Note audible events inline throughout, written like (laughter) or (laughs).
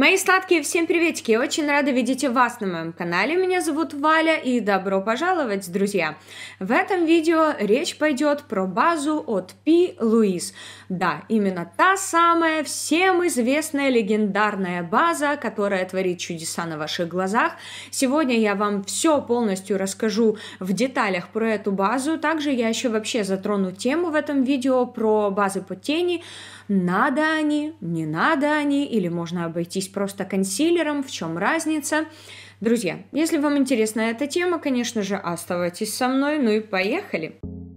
Мои сладкие, всем приветики! Я очень рада видеть вас на моем канале. Меня зовут Валя и добро пожаловать, друзья! В этом видео речь пойдет про базу от Пи Луис. Да, именно та самая всем известная легендарная база, которая творит чудеса на ваших глазах. Сегодня я вам все полностью расскажу в деталях про эту базу. Также я еще вообще затрону тему в этом видео про базы по тени, надо они, не надо они, или можно обойтись просто консилером, в чем разница. Друзья, если вам интересна эта тема, конечно же, оставайтесь со мной, ну и поехали! Поехали!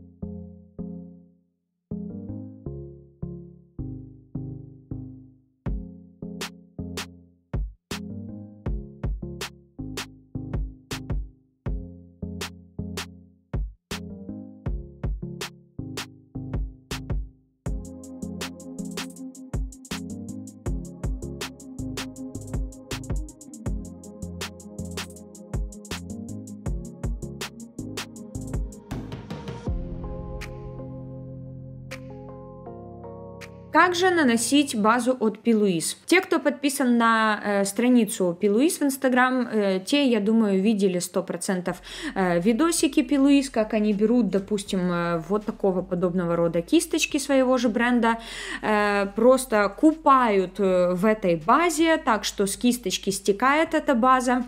Как же наносить базу от Пилуис? Те, кто подписан на э, страницу Пилуис в Инстаграм, э, те, я думаю, видели 100% э, видосики Пилуис, как они берут, допустим, э, вот такого подобного рода кисточки своего же бренда, э, просто купают э, в этой базе, так что с кисточки стекает эта база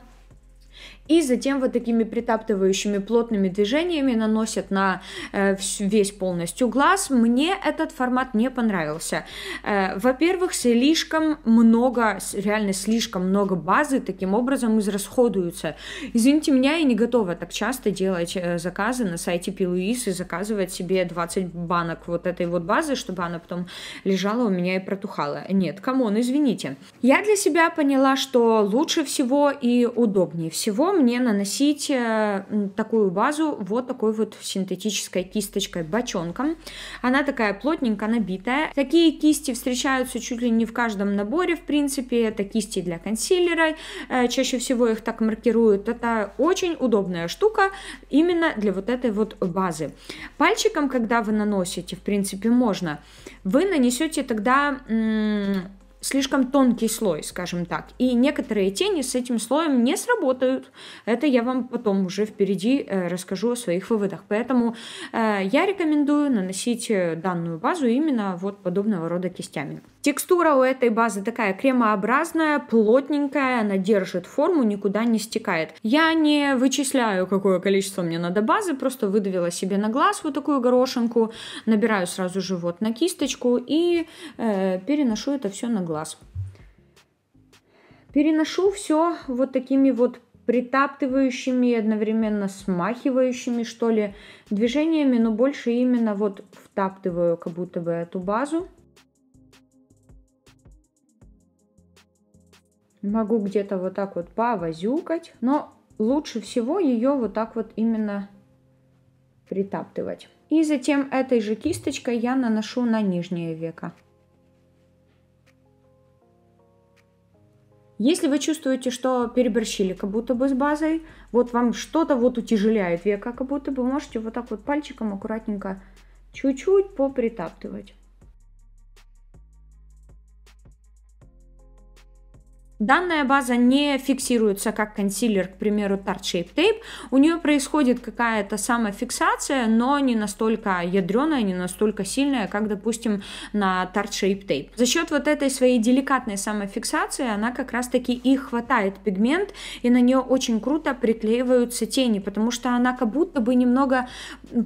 и затем вот такими притаптывающими плотными движениями наносят на э, весь полностью глаз. Мне этот формат не понравился. Э, во-первых, слишком много, реально слишком много базы таким образом израсходуются. Извините меня, я не готова так часто делать э, заказы на сайте Пилуис и заказывать себе 20 банок вот этой вот базы, чтобы она потом лежала у меня и протухала. Нет, камон, извините. Я для себя поняла, что лучше всего и удобнее всего мне наносить э, такую базу вот такой вот синтетической кисточкой бочонком. Она такая плотненько набитая. Такие кисти встречаются чуть ли не в каждом наборе, в принципе. Это кисти для консилера. Э, чаще всего их так маркируют. Это очень удобная штука именно для вот этой вот базы. Пальчиком, когда вы наносите, в принципе, можно. Вы нанесете тогда слишком тонкий слой, скажем так. И некоторые тени с этим слоем не сработают. Это я вам потом уже впереди э, расскажу о своих выводах. Поэтому э, я рекомендую наносить э, данную базу именно вот подобного рода кистями. Текстура у этой базы такая кремообразная, плотненькая, она держит форму, никуда не стекает. Я не вычисляю, какое количество мне надо базы, просто выдавила себе на глаз вот такую горошинку, набираю сразу же вот на кисточку и э, переношу это все на глаз. Переношу все вот такими вот притаптывающими одновременно смахивающими, что ли, движениями, но больше именно вот втаптываю как будто бы эту базу. Могу где-то вот так вот повозюкать, но лучше всего ее вот так вот именно притаптывать. И затем этой же кисточкой я наношу на нижнее веко. Если вы чувствуете, что переборщили как будто бы с базой, вот вам что-то вот утяжеляет века, как будто бы можете вот так вот пальчиком аккуратненько чуть-чуть попритаптывать. Данная база не фиксируется как консилер, к примеру, Tart Shape Tape. У нее происходит какая-то самофиксация, но не настолько ядреная, не настолько сильная, как, допустим, на Tart Shape Tape. За счет вот этой своей деликатной самофиксации она как раз-таки и хватает пигмент, и на нее очень круто приклеиваются тени, потому что она как будто бы немного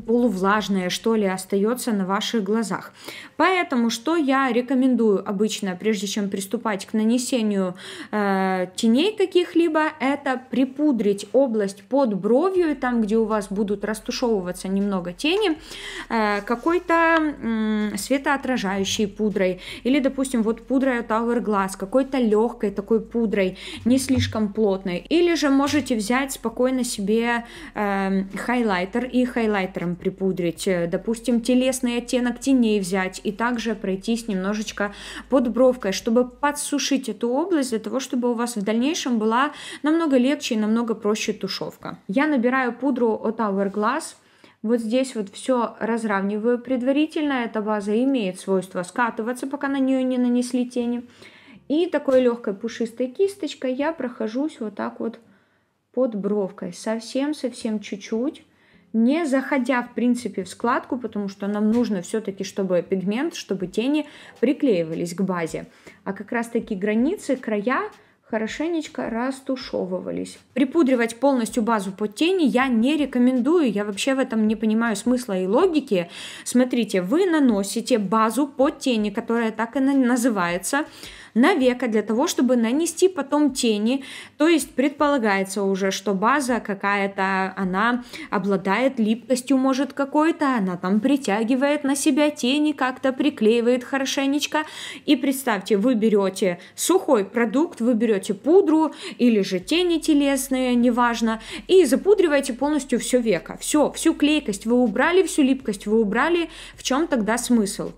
полувлажная, что ли, остается на ваших глазах. Поэтому что я рекомендую обычно, прежде чем приступать к нанесению Э, теней каких-либо, это припудрить область под бровью, и там, где у вас будут растушевываться немного тени, э, какой-то э, светоотражающей пудрой, или, допустим, вот пудрой от Hourglass, какой-то легкой такой пудрой, не слишком плотной, или же можете взять спокойно себе э, хайлайтер и хайлайтером припудрить, допустим, телесный оттенок теней взять, и также пройтись немножечко под бровкой, чтобы подсушить эту область для того, того, чтобы у вас в дальнейшем была намного легче и намного проще тушевка. Я набираю пудру от Hourglass. Вот здесь вот все разравниваю предварительно. Эта база имеет свойство скатываться, пока на нее не нанесли тени. И такой легкой пушистой кисточкой я прохожусь вот так вот под бровкой. Совсем-совсем чуть-чуть не заходя, в принципе, в складку, потому что нам нужно все-таки, чтобы пигмент, чтобы тени приклеивались к базе. А как раз-таки границы, края хорошенечко растушевывались. Припудривать полностью базу под тени я не рекомендую, я вообще в этом не понимаю смысла и логики. Смотрите, вы наносите базу под тени, которая так и называется, на века для того, чтобы нанести потом тени. То есть предполагается уже, что база какая-то, она обладает липкостью, может, какой-то, она там притягивает на себя тени, как-то приклеивает хорошенечко. И представьте, вы берете сухой продукт, вы берете пудру или же тени телесные, неважно, и запудриваете полностью все веко. Все, всю клейкость вы убрали, всю липкость вы убрали. В чем тогда смысл?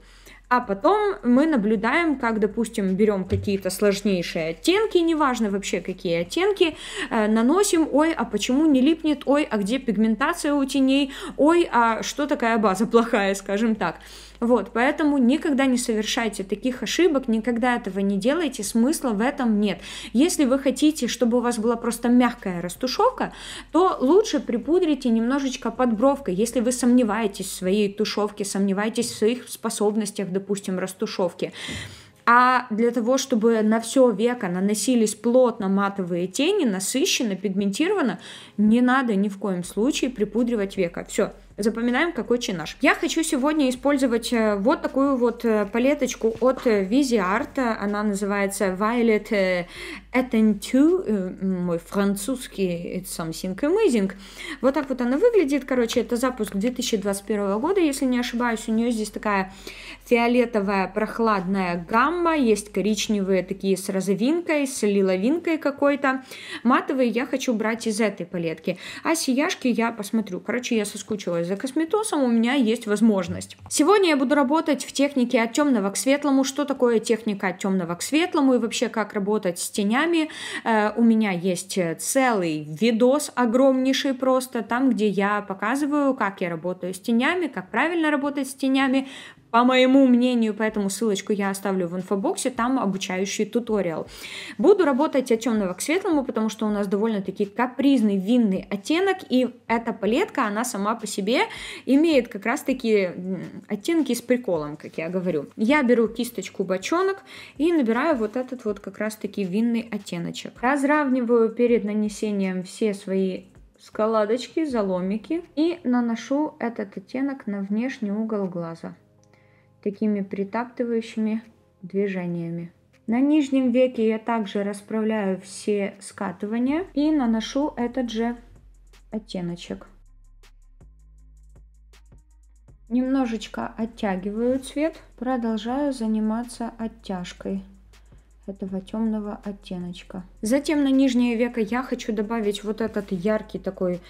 А потом мы наблюдаем, как, допустим, берем какие-то сложнейшие оттенки, неважно вообще какие оттенки, э, наносим, ой, а почему не липнет, ой, а где пигментация у теней, ой, а что такая база плохая, (laughs) скажем так. Вот, поэтому никогда не совершайте таких ошибок, никогда этого не делайте, смысла в этом нет. Если вы хотите, чтобы у вас была просто мягкая растушевка, то лучше припудрите немножечко под Если вы сомневаетесь в своей тушевке, сомневаетесь в своих способностях, допустим, растушевки, а для того, чтобы на все века наносились плотно матовые тени, насыщенно, пигментированно, не надо ни в коем случае припудривать века. Все, Запоминаем, какой чин наш. Я хочу сегодня использовать э, вот такую вот э, палеточку от Viseart. Э, Она называется Violet это мой французский It's Something Amazing. Вот так вот она выглядит. Короче, это запуск 2021 года, если не ошибаюсь. У нее здесь такая фиолетовая прохладная гамма, есть коричневые такие с розовинкой, с лиловинкой какой-то. Матовые я хочу брать из этой палетки. А сияшки я посмотрю. Короче, я соскучилась за косметосом, у меня есть возможность. Сегодня я буду работать в технике от темного к светлому. Что такое техника от темного к светлому и вообще как работать с тенями днями. Э, у меня есть целый видос огромнейший просто, там, где я показываю, как я работаю с тенями, как правильно работать с тенями, по моему мнению, поэтому ссылочку я оставлю в инфобоксе, там обучающий туториал. Буду работать от темного к светлому, потому что у нас довольно-таки капризный винный оттенок, и эта палетка, она сама по себе имеет как раз-таки оттенки с приколом, как я говорю. Я беру кисточку бочонок и набираю вот этот вот как раз-таки винный оттеночек. Разравниваю перед нанесением все свои складочки, заломики и наношу этот оттенок на внешний угол глаза такими притаптывающими движениями. На нижнем веке я также расправляю все скатывания и наношу этот же оттеночек. Немножечко оттягиваю цвет, продолжаю заниматься оттяжкой этого темного оттеночка. Затем на нижнее веко я хочу добавить вот этот яркий такой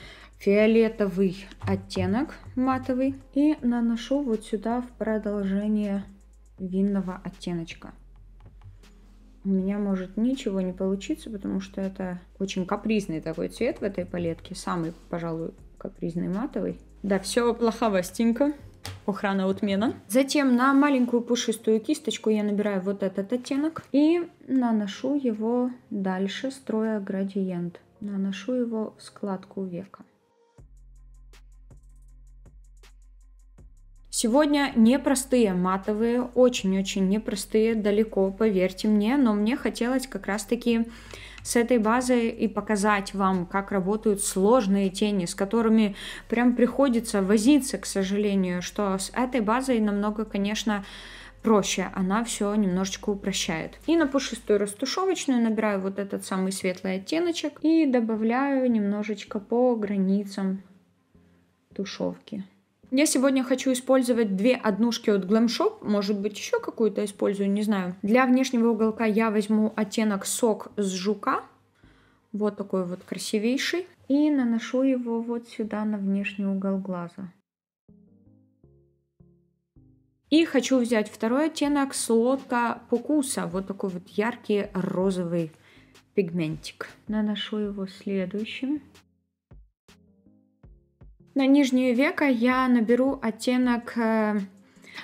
фиолетовый оттенок матовый и наношу вот сюда в продолжение винного оттеночка. У меня может ничего не получиться, потому что это очень капризный такой цвет в этой палетке. Самый, пожалуй, капризный матовый. Да, все плоховастенько. Охрана отмена. Затем на маленькую пушистую кисточку я набираю вот этот оттенок и наношу его дальше, строя градиент. Наношу его в складку века. Сегодня непростые матовые, очень-очень непростые, далеко, поверьте мне, но мне хотелось как раз-таки с этой базой и показать вам, как работают сложные тени, с которыми прям приходится возиться, к сожалению, что с этой базой намного, конечно, проще, она все немножечко упрощает. И на пушистую растушевочную набираю вот этот самый светлый оттеночек и добавляю немножечко по границам тушевки. Я сегодня хочу использовать две однушки от Glam Shop, может быть, еще какую-то использую, не знаю. Для внешнего уголка я возьму оттенок сок с жука, вот такой вот красивейший, и наношу его вот сюда на внешний угол глаза. И хочу взять второй оттенок с Покуса, вот такой вот яркий розовый пигментик. Наношу его следующим. На нижнее веко я наберу оттенок э,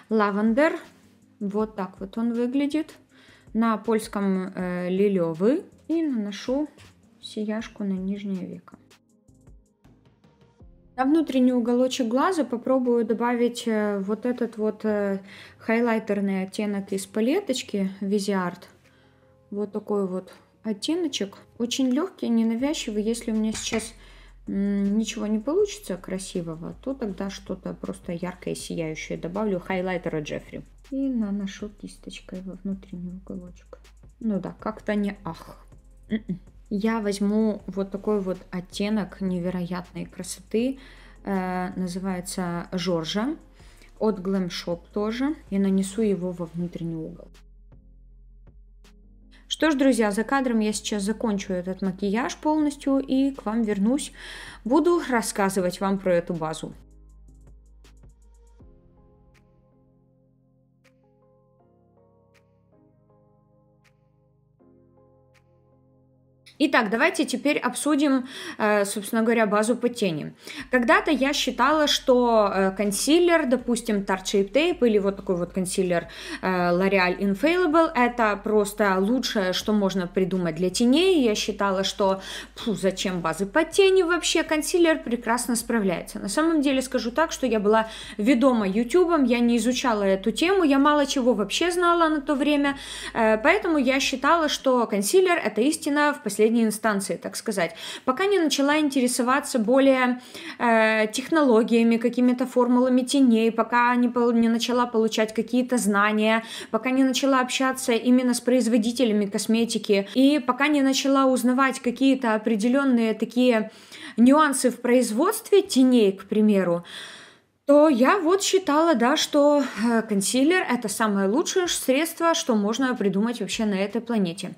лавандер. Вот так вот он выглядит. На польском э, лилевый. И наношу сияшку на нижнее веко. На внутренний уголочек глаза попробую добавить э, вот этот вот хайлайтерный оттенок из палеточки Визиарт. Вот такой вот оттеночек. Очень легкий, ненавязчивый. Если у меня сейчас ничего не получится красивого, то тогда что-то просто яркое, сияющее добавлю, хайлайтера Джеффри. И наношу кисточкой во внутренний уголочек. Ну да, как-то не ах. М-м. Я возьму вот такой вот оттенок невероятной красоты, э, называется Жоржа, от Glam Shop тоже, и нанесу его во внутренний угол. Что ж, друзья, за кадром я сейчас закончу этот макияж полностью и к вам вернусь. Буду рассказывать вам про эту базу. Итак, давайте теперь обсудим, э, собственно говоря, базу по тени. Когда-то я считала, что э, консилер, допустим, Tarte Shape Tape или вот такой вот консилер э, L'Oreal Infallible, это просто лучшее, что можно придумать для теней. Я считала, что фу, зачем базы по тени вообще, консилер прекрасно справляется. На самом деле скажу так, что я была ведома ютубом, я не изучала эту тему, я мало чего вообще знала на то время, поэтому я считала, что консилер это истина в последнем последней инстанции, так сказать. Пока не начала интересоваться более э, технологиями, какими-то формулами теней, пока не, не начала получать какие-то знания, пока не начала общаться именно с производителями косметики и пока не начала узнавать какие-то определенные такие нюансы в производстве теней, к примеру, то я вот считала, да, что э, консилер – это самое лучшее средство, что можно придумать вообще на этой планете.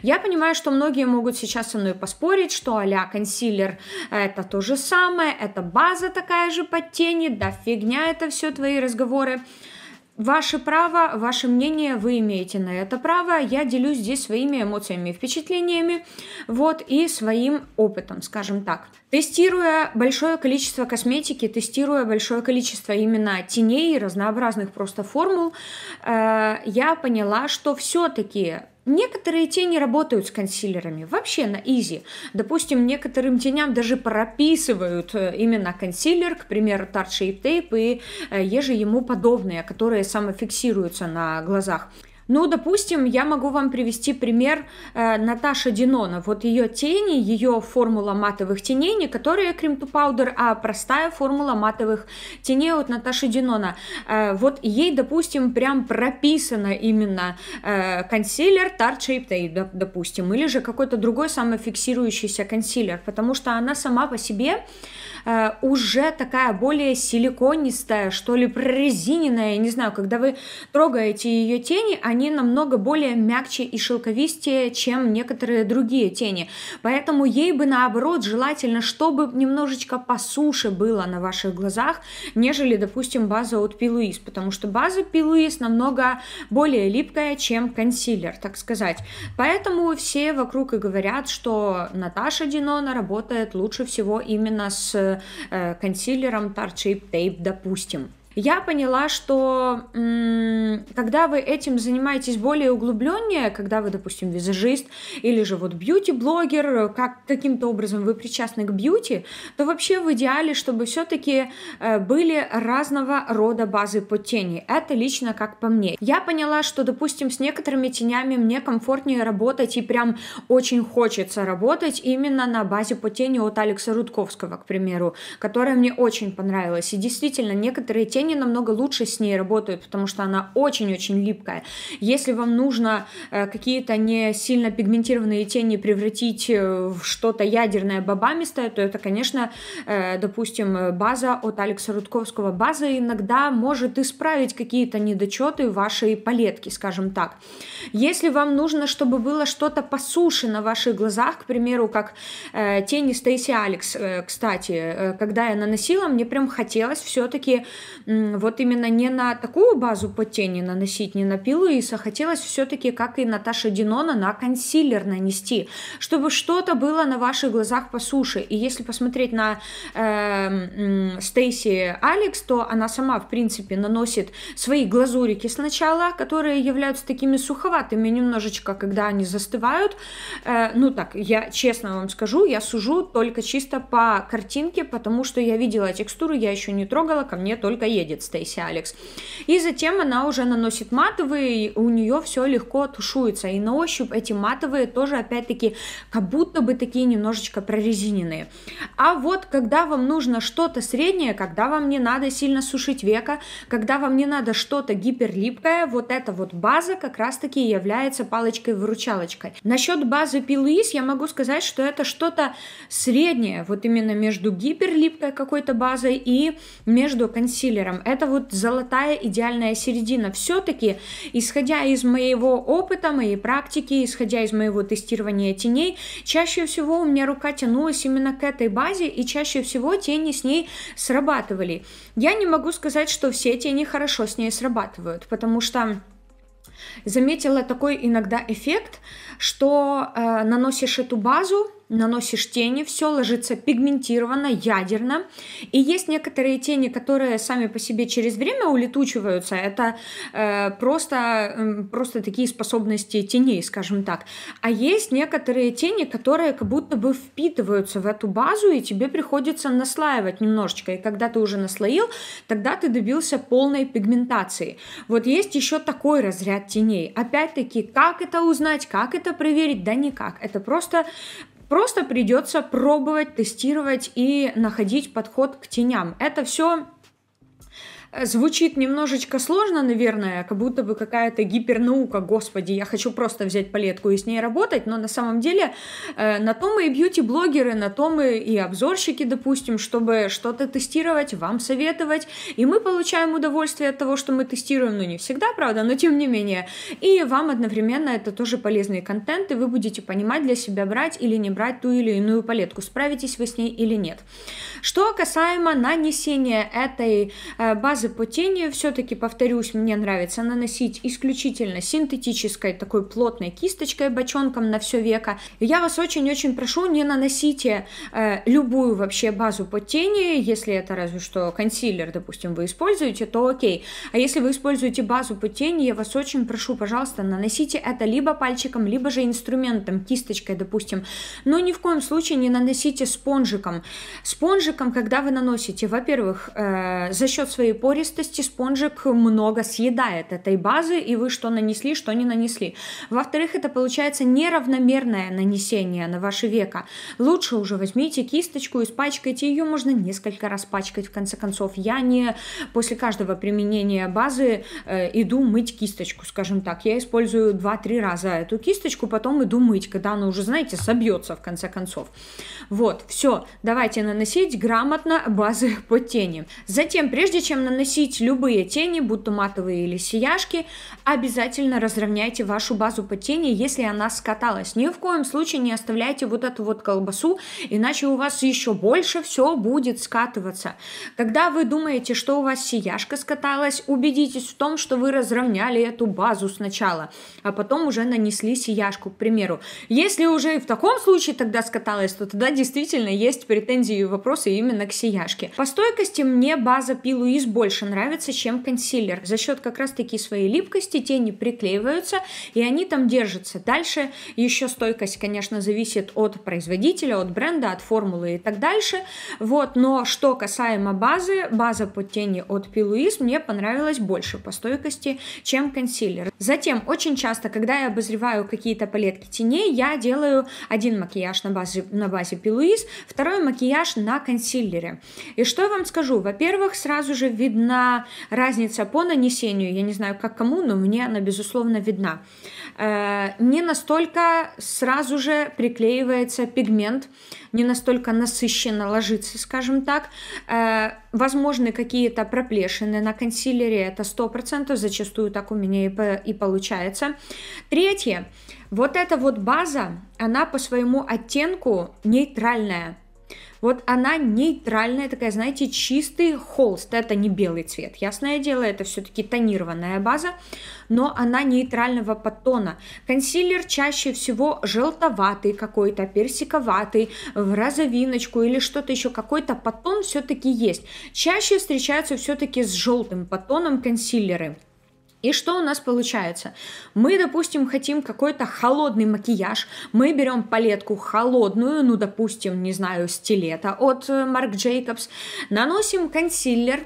Я понимаю, что многие могут сейчас со мной поспорить, что а консилер – это то же самое, это база такая же под тени, да фигня это все твои разговоры. Ваше право, ваше мнение, вы имеете на это право. Я делюсь здесь своими эмоциями впечатлениями, вот, и своим опытом, скажем так. Тестируя большое количество косметики, тестируя большое количество именно теней, разнообразных просто формул, э, я поняла, что все-таки Некоторые тени работают с консилерами вообще на изи. Допустим, некоторым теням даже прописывают э, именно консилер, к примеру, Tarte Shape Tape и э, еже ему подобные, которые самофиксируются на глазах. Ну, допустим, я могу вам привести пример э, Наташи Динона. Вот ее тени, ее формула матовых теней, не которые крем to Powder, а простая формула матовых теней от Наташи Динона. Э, вот ей, допустим, прям прописано именно э, консилер Tarte Shape Day, допустим, или же какой-то другой самофиксирующийся консилер, потому что она сама по себе... Э, уже такая более силиконистая, что ли, прорезиненная, я не знаю, когда вы трогаете ее тени, они намного более мягче и шелковистее, чем некоторые другие тени. Поэтому ей бы наоборот желательно, чтобы немножечко посуше было на ваших глазах, нежели, допустим, база от Пилуис, потому что база Пилуис намного более липкая, чем консилер, так сказать. Поэтому все вокруг и говорят, что Наташа Динона работает лучше всего именно с Э, консилером Tar Shape Tape, допустим я поняла, что когда вы этим занимаетесь более углубленнее, когда вы, допустим, визажист или же вот бьюти-блогер, как каким-то образом вы причастны к бьюти, то вообще в идеале, чтобы все-таки э, были разного рода базы под тени. Это лично как по мне. Я поняла, что, допустим, с некоторыми тенями мне комфортнее работать и прям очень хочется работать именно на базе под тени от Алекса Рудковского, к примеру, которая мне очень понравилась. И действительно, некоторые тени растения намного лучше с ней работают, потому что она очень-очень липкая. Если вам нужно э, какие-то не сильно пигментированные тени превратить э, в что-то ядерное, бабамистое, то это, конечно, э, допустим, база от Алекса Рудковского. База иногда может исправить какие-то недочеты вашей палетки, скажем так. Если вам нужно, чтобы было что-то по суше на ваших глазах, к примеру, как тени Стейси Алекс, кстати, когда я наносила, мне прям хотелось все-таки вот именно не на такую базу по тени наносить, не на пилу, и хотелось все-таки, как и Наташа Динона, на консилер нанести, чтобы что-то было на ваших глазах по суше. И если посмотреть на э, Стейси Алекс, то она сама, в принципе, наносит свои глазурики сначала, которые являются такими суховатыми немножечко, когда они застывают. Э, ну так, я честно вам скажу, я сужу только чисто по картинке, потому что я видела текстуру, я еще не трогала, ко мне только едет едет Стейси Алекс. И затем она уже наносит матовые, у нее все легко тушуется. И на ощупь эти матовые тоже опять-таки как будто бы такие немножечко прорезиненные. А вот когда вам нужно что-то среднее, когда вам не надо сильно сушить века, когда вам не надо что-то гиперлипкое, вот эта вот база как раз-таки является палочкой-выручалочкой. Насчет базы Пилуис я могу сказать, что это что-то среднее, вот именно между гиперлипкой какой-то базой и между консилером примером. Это вот золотая идеальная середина. Все-таки, исходя из моего опыта, моей практики, исходя из моего тестирования теней, чаще всего у меня рука тянулась именно к этой базе, и чаще всего тени с ней срабатывали. Я не могу сказать, что все тени хорошо с ней срабатывают, потому что заметила такой иногда эффект, что э, наносишь эту базу, наносишь тени, все ложится пигментированно, ядерно. И есть некоторые тени, которые сами по себе через время улетучиваются. Это э, просто, э, просто такие способности теней, скажем так. А есть некоторые тени, которые как будто бы впитываются в эту базу, и тебе приходится наслаивать немножечко. И когда ты уже наслоил, тогда ты добился полной пигментации. Вот есть еще такой разряд теней. Опять-таки, как это узнать, как это проверить? Да никак. Это просто Просто придется пробовать, тестировать и находить подход к теням. Это все Звучит немножечко сложно, наверное, как будто бы какая-то гипернаука, господи, я хочу просто взять палетку и с ней работать, но на самом деле э, на том и бьюти-блогеры, на том и, и обзорщики, допустим, чтобы что-то тестировать, вам советовать, и мы получаем удовольствие от того, что мы тестируем, ну не всегда, правда, но тем не менее, и вам одновременно это тоже полезный контент, и вы будете понимать для себя, брать или не брать ту или иную палетку, справитесь вы с ней или нет. Что касаемо нанесения этой э, базы базы по тени, все-таки, повторюсь, мне нравится наносить исключительно синтетической такой плотной кисточкой, бочонком на все веко. Я вас очень-очень прошу, не наносите э, любую вообще базу по тени, если это разве что консилер, допустим, вы используете, то окей. А если вы используете базу по тени, я вас очень прошу, пожалуйста, наносите это либо пальчиком, либо же инструментом, кисточкой, допустим. Но ни в коем случае не наносите спонжиком. Спонжиком, когда вы наносите, во-первых, э, за счет своей поры пористости спонжик много съедает этой базы, и вы что нанесли, что не нанесли. Во-вторых, это получается неравномерное нанесение на ваши веко. Лучше уже возьмите кисточку, испачкайте ее, можно несколько раз пачкать, в конце концов. Я не после каждого применения базы э, иду мыть кисточку, скажем так. Я использую 2-3 раза эту кисточку, потом иду мыть, когда она уже, знаете, собьется в конце концов. Вот, все, давайте наносить грамотно базы по тени. Затем, прежде чем наносить наносить любые тени, будто матовые или сияшки, обязательно разровняйте вашу базу по тени, если она скаталась. Ни в коем случае не оставляйте вот эту вот колбасу, иначе у вас еще больше все будет скатываться. Когда вы думаете, что у вас сияшка скаталась, убедитесь в том, что вы разровняли эту базу сначала, а потом уже нанесли сияшку, к примеру. Если уже и в таком случае тогда скаталась, то тогда действительно есть претензии и вопросы именно к сияшке. По стойкости мне база пилу из больше нравится, чем консилер. За счет как раз-таки своей липкости тени приклеиваются, и они там держатся. Дальше еще стойкость, конечно, зависит от производителя, от бренда, от формулы и так дальше. Вот, но что касаемо базы, база под тени от Пилуис мне понравилась больше по стойкости, чем консилер. Затем, очень часто, когда я обозреваю какие-то палетки теней, я делаю один макияж на базе, на базе Пилуис, второй макияж на консилере. И что я вам скажу? Во-первых, сразу же вид видна разница по нанесению. Я не знаю, как кому, но мне она, безусловно, видна. Э, не настолько сразу же приклеивается пигмент, не настолько насыщенно ложится, скажем так. Э, возможны какие-то проплешины на консилере, это 100%, зачастую так у меня и получается. Третье. Вот эта вот база, она по своему оттенку нейтральная. Вот она нейтральная такая, знаете, чистый холст. Это не белый цвет, ясное дело, это все-таки тонированная база, но она нейтрального подтона. Консилер чаще всего желтоватый какой-то, персиковатый, в розовиночку или что-то еще, какой-то подтон все-таки есть. Чаще встречаются все-таки с желтым подтоном консилеры. И что у нас получается? Мы, допустим, хотим какой-то холодный макияж, мы берем палетку холодную, ну, допустим, не знаю, стилета от Марк э, Джейкобс, наносим консилер,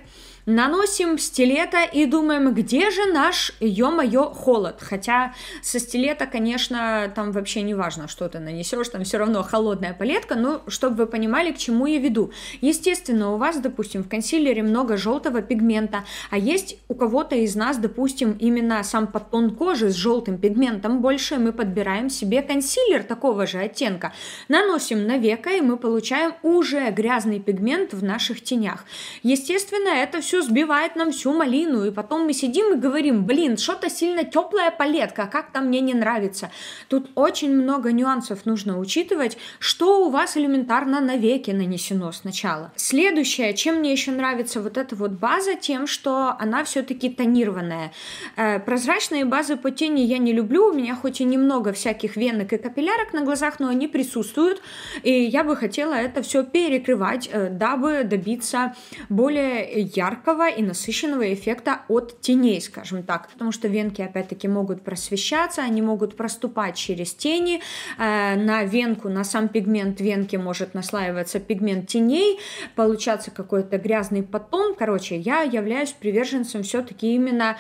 Наносим стилета и думаем, где же наш, ё-моё, холод. Хотя со стилета, конечно, там вообще не важно, что ты нанесешь, там все равно холодная палетка, но чтобы вы понимали, к чему я веду. Естественно, у вас, допустим, в консилере много желтого пигмента, а есть у кого-то из нас, допустим, именно сам подтон кожи с желтым пигментом больше, мы подбираем себе консилер такого же оттенка, наносим на века, и мы получаем уже грязный пигмент в наших тенях. Естественно, это все все сбивает нам всю малину, и потом мы сидим и говорим, блин, что-то сильно теплая палетка, как-то мне не нравится. Тут очень много нюансов нужно учитывать, что у вас элементарно навеки нанесено сначала. Следующее, чем мне еще нравится вот эта вот база, тем, что она все-таки тонированная. Э, прозрачные базы по тени я не люблю, у меня хоть и немного всяких венок и капиллярок на глазах, но они присутствуют, и я бы хотела это все перекрывать, э, дабы добиться более яркого яркого и насыщенного эффекта от теней, скажем так. Потому что венки, опять-таки, могут просвещаться, они могут проступать через тени. Э, на венку, на сам пигмент венки может наслаиваться пигмент теней, получаться какой-то грязный подтон. Короче, я являюсь приверженцем все-таки именно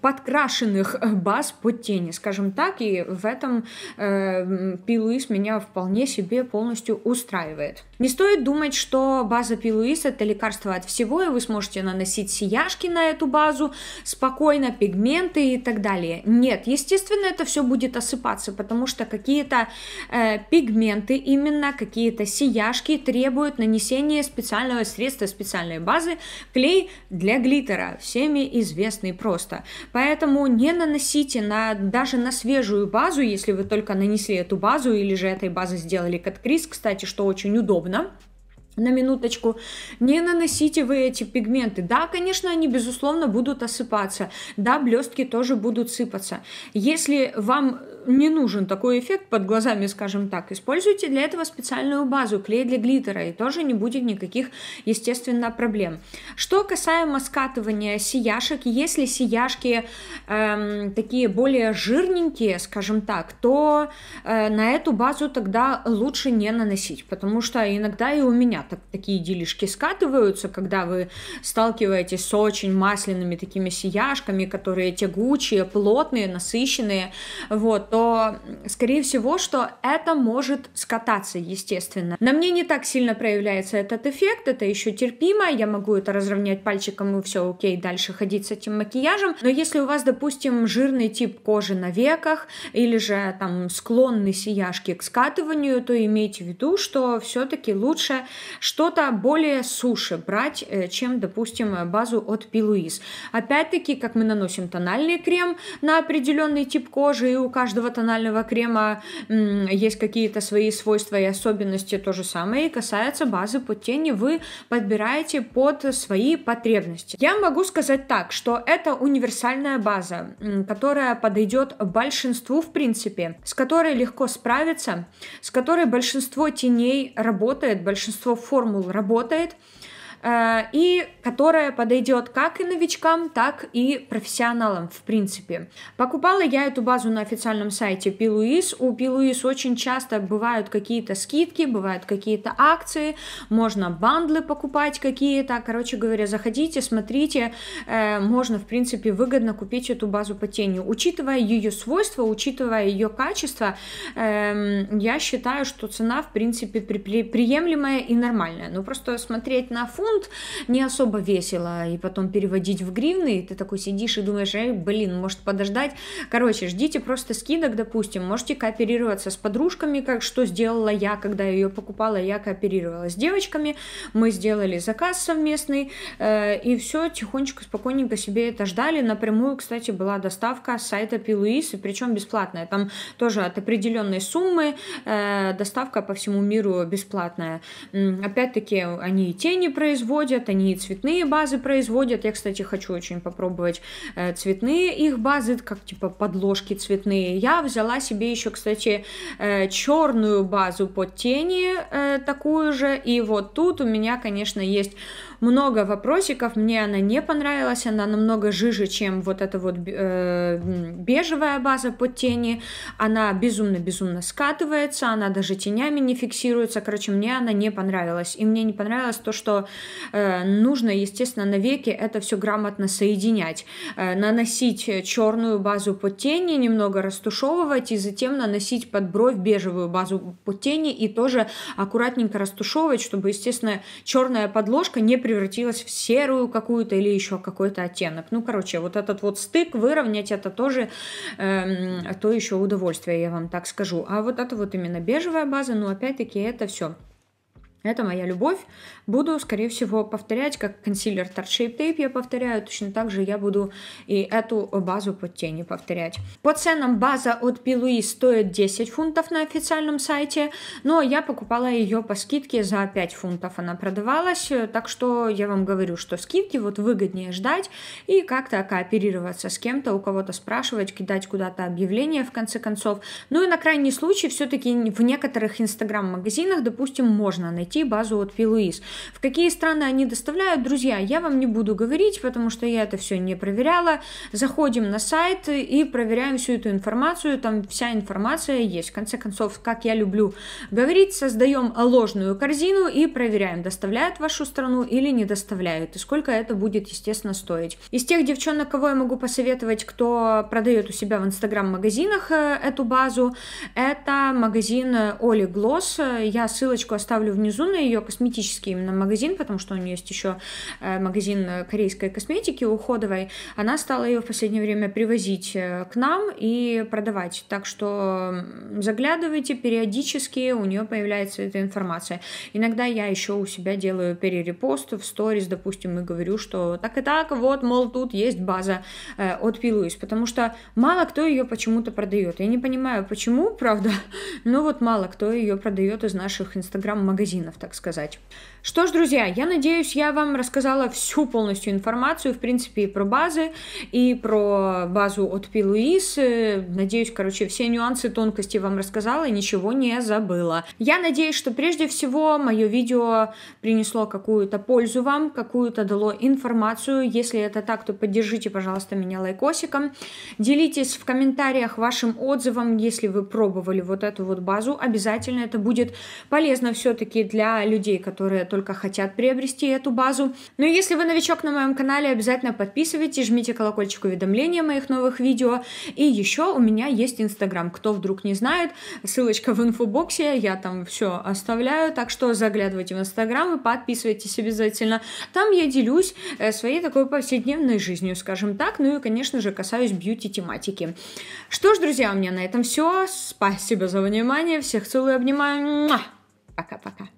подкрашенных баз под тени, скажем так, и в этом э, Пилуис меня вполне себе полностью устраивает. Не стоит думать, что база Пилуис это лекарство от всего, и вы сможете можете наносить сияшки на эту базу спокойно, пигменты и так далее. Нет, естественно, это все будет осыпаться, потому что какие-то э, пигменты, именно какие-то сияшки требуют нанесения специального средства, специальной базы, клей для глиттера, всеми известный просто. Поэтому не наносите на, даже на свежую базу, если вы только нанесли эту базу или же этой базы сделали каткрис, кстати, что очень удобно на минуточку, не наносите вы эти пигменты. Да, конечно, они, безусловно, будут осыпаться. Да, блестки тоже будут сыпаться. Если вам не нужен такой эффект под глазами, скажем так. Используйте для этого специальную базу, клей для глиттера, и тоже не будет никаких, естественно, проблем. Что касаемо скатывания сияшек, если сияшки эм, такие более жирненькие, скажем так, то э, на эту базу тогда лучше не наносить, потому что иногда и у меня так, такие делишки скатываются, когда вы сталкиваетесь с очень масляными такими сияшками, которые тягучие, плотные, насыщенные, вот, то, скорее всего, что это может скататься, естественно. На мне не так сильно проявляется этот эффект, это еще терпимо, я могу это разровнять пальчиком и все окей, дальше ходить с этим макияжем. Но если у вас, допустим, жирный тип кожи на веках или же там склонны сияшки к скатыванию, то имейте в виду, что все-таки лучше что-то более суши брать, э, чем, допустим, базу от Пилуис. Опять-таки, как мы наносим тональный крем на определенный тип кожи, и у каждого нашего тонального крема есть какие-то свои свойства и особенности, то же самое и касается базы под тени, вы подбираете под свои потребности. Я могу сказать так, что это универсальная база, которая подойдет большинству, в принципе, с которой легко справиться, с которой большинство теней работает, большинство формул работает, Э, и которая подойдет как и новичкам, так и профессионалам, в принципе. Покупала я эту базу на официальном сайте Пилуис. У Пилуис очень часто бывают какие-то скидки, бывают какие-то акции, можно бандлы покупать какие-то. Короче говоря, заходите, смотрите, э, можно, в принципе, выгодно купить эту базу по тени. Учитывая ее свойства, учитывая ее качество, эм, я считаю, что цена, в принципе, приемлемая и нормальная. Но просто смотреть на фунт фунт, не особо весело, и потом переводить в гривны, и ты такой сидишь и думаешь, эй, блин, может подождать. Короче, ждите просто скидок, допустим, можете кооперироваться с подружками, как что сделала я, когда ее покупала, я кооперировала с девочками, мы сделали заказ совместный, э, и все, тихонечко, спокойненько себе это ждали. Напрямую, кстати, была доставка с сайта Пилуис, и причем бесплатная, там тоже от определенной суммы э, доставка по всему миру бесплатная. Опять-таки, они и тени производят, производят, они цветные базы производят. Я, кстати, хочу очень попробовать э, цветные их базы, как типа подложки цветные. Я взяла себе еще, кстати, э, черную базу под тени э, такую же. И вот тут у меня, конечно, есть много вопросиков. Мне она не понравилась, она намного жиже, чем вот эта вот бежевая база под тени. Она безумно-безумно скатывается, она даже тенями не фиксируется. Короче, мне она не понравилась. И мне не понравилось то, что Э, нужно, естественно, навеки это все грамотно соединять. Э, наносить черную базу под тени, немного растушевывать и затем наносить под бровь бежевую базу под тени и тоже аккуратненько растушевывать, чтобы, естественно, черная подложка не превратилась в серую какую-то или еще какой-то оттенок. Ну, короче, вот этот вот стык выровнять, это тоже э, то еще удовольствие, я вам так скажу. А вот это вот именно бежевая база, ну, опять-таки, это все это моя любовь. Буду, скорее всего, повторять, как консилер Tarte Shape Tape я повторяю, точно так же я буду и эту базу под тени повторять. По ценам база от Пилуи стоит 10 фунтов на официальном сайте, но я покупала ее по скидке за 5 фунтов она продавалась, так что я вам говорю, что скидки вот выгоднее ждать и как-то кооперироваться с кем-то, у кого-то спрашивать, кидать куда-то объявление в конце концов. Ну и на крайний случай все-таки в некоторых инстаграм-магазинах, допустим, можно найти приобрести базу от p В какие страны они доставляют, друзья, я вам не буду говорить, потому что я это все не проверяла. Заходим на сайт и проверяем всю эту информацию, там вся информация есть. В конце концов, как я люблю говорить, создаем ложную корзину и проверяем, доставляют в вашу страну или не доставляют, и сколько это будет, естественно, стоить. Из тех девчонок, кого я могу посоветовать, кто продает у себя в инстаграм-магазинах э, эту базу, это магазин Оли э, Глосс. Я ссылочку оставлю внизу на ее косметический именно магазин, потому что у нее есть еще э, магазин э, корейской косметики уходовой. Она стала ее в последнее время привозить э, к нам и продавать. Так что заглядывайте периодически, у нее появляется эта информация. Иногда я еще у себя делаю перерепост в сторис, допустим, и говорю, что так и так, вот, мол, тут есть база э, от Пилуис, потому что мало кто ее почему-то продает. Я не понимаю, почему, правда, (laughs) но вот мало кто ее продает из наших инстаграм-магазинов магазинов, так сказать. Что ж, друзья, я надеюсь, я вам рассказала всю полностью информацию, в принципе, и про базы, и про базу от Пи Надеюсь, короче, все нюансы, тонкости вам рассказала и ничего не забыла. Я надеюсь, что прежде всего мое видео принесло какую-то пользу вам, какую-то дало информацию. Если это так, то поддержите, пожалуйста, меня лайкосиком. Делитесь в комментариях вашим отзывом, если вы пробовали вот эту вот базу. Обязательно это будет полезно все-таки для людей, которые только хотят приобрести эту базу. Ну и если вы новичок на моем канале, обязательно подписывайтесь, жмите колокольчик уведомления моих новых видео. И еще у меня есть Инстаграм, кто вдруг не знает, ссылочка в инфобоксе, я там все оставляю, так что заглядывайте в Инстаграм и подписывайтесь обязательно. Там я делюсь э, своей такой повседневной жизнью, скажем так, ну и, конечно же, касаюсь бьюти-тематики. Что ж, друзья, у меня на этом все. Спасибо за внимание, всех целую и обнимаю. Пока-пока.